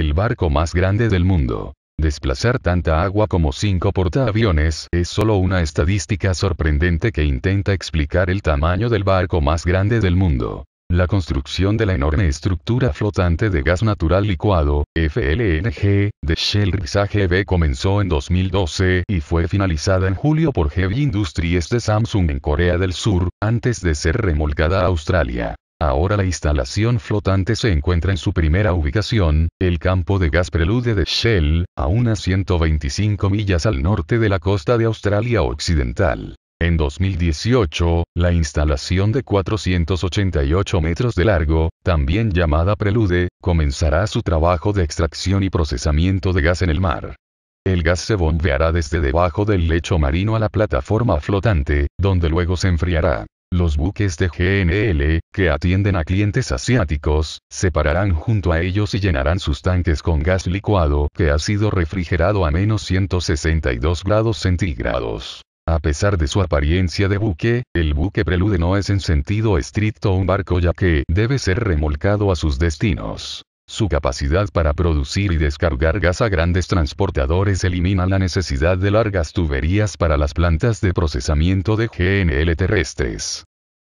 el barco más grande del mundo. Desplazar tanta agua como cinco portaaviones es solo una estadística sorprendente que intenta explicar el tamaño del barco más grande del mundo. La construcción de la enorme estructura flotante de gas natural licuado, FLNG, de Shell Riggs comenzó en 2012 y fue finalizada en julio por Heavy Industries de Samsung en Corea del Sur, antes de ser remolcada a Australia. Ahora la instalación flotante se encuentra en su primera ubicación, el campo de gas prelude de Shell, a unas 125 millas al norte de la costa de Australia Occidental. En 2018, la instalación de 488 metros de largo, también llamada Prelude, comenzará su trabajo de extracción y procesamiento de gas en el mar. El gas se bombeará desde debajo del lecho marino a la plataforma flotante, donde luego se enfriará. Los buques de GNL, que atienden a clientes asiáticos, se pararán junto a ellos y llenarán sus tanques con gas licuado que ha sido refrigerado a menos 162 grados centígrados. A pesar de su apariencia de buque, el buque prelude no es en sentido estricto un barco ya que debe ser remolcado a sus destinos. Su capacidad para producir y descargar gas a grandes transportadores elimina la necesidad de largas tuberías para las plantas de procesamiento de GNL terrestres.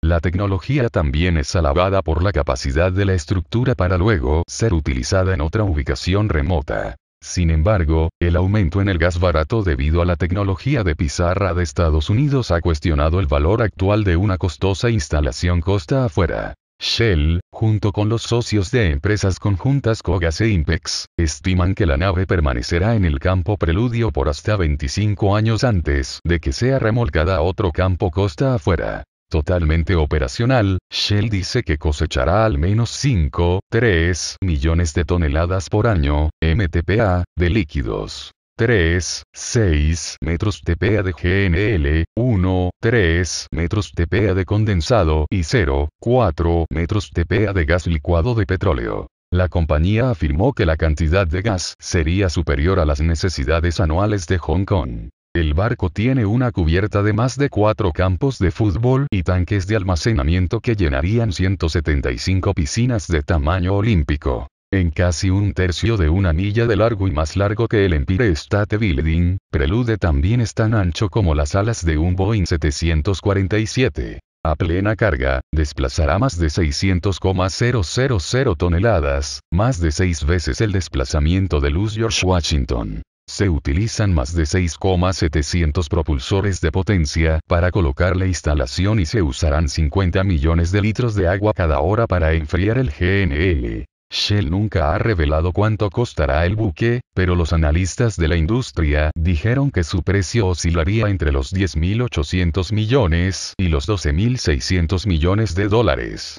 La tecnología también es alabada por la capacidad de la estructura para luego ser utilizada en otra ubicación remota. Sin embargo, el aumento en el gas barato debido a la tecnología de pizarra de Estados Unidos ha cuestionado el valor actual de una costosa instalación costa afuera. Shell, junto con los socios de empresas conjuntas Cogas e Impex, estiman que la nave permanecerá en el campo preludio por hasta 25 años antes de que sea remolcada a otro campo costa afuera. Totalmente operacional, Shell dice que cosechará al menos 5,3 millones de toneladas por año, MTPA, de líquidos. 3, 6 metros TPA de GNL, 1, 3 metros TPA de condensado y 0, 4 metros TPA de gas licuado de petróleo. La compañía afirmó que la cantidad de gas sería superior a las necesidades anuales de Hong Kong. El barco tiene una cubierta de más de cuatro campos de fútbol y tanques de almacenamiento que llenarían 175 piscinas de tamaño olímpico en casi un tercio de una milla de largo y más largo que el Empire State Building, Prelude también es tan ancho como las alas de un Boeing 747. A plena carga, desplazará más de 600,000 toneladas, más de seis veces el desplazamiento de Luz George Washington. Se utilizan más de 6,700 propulsores de potencia para colocar la instalación y se usarán 50 millones de litros de agua cada hora para enfriar el GNL. Shell nunca ha revelado cuánto costará el buque, pero los analistas de la industria dijeron que su precio oscilaría entre los 10.800 millones y los 12.600 millones de dólares.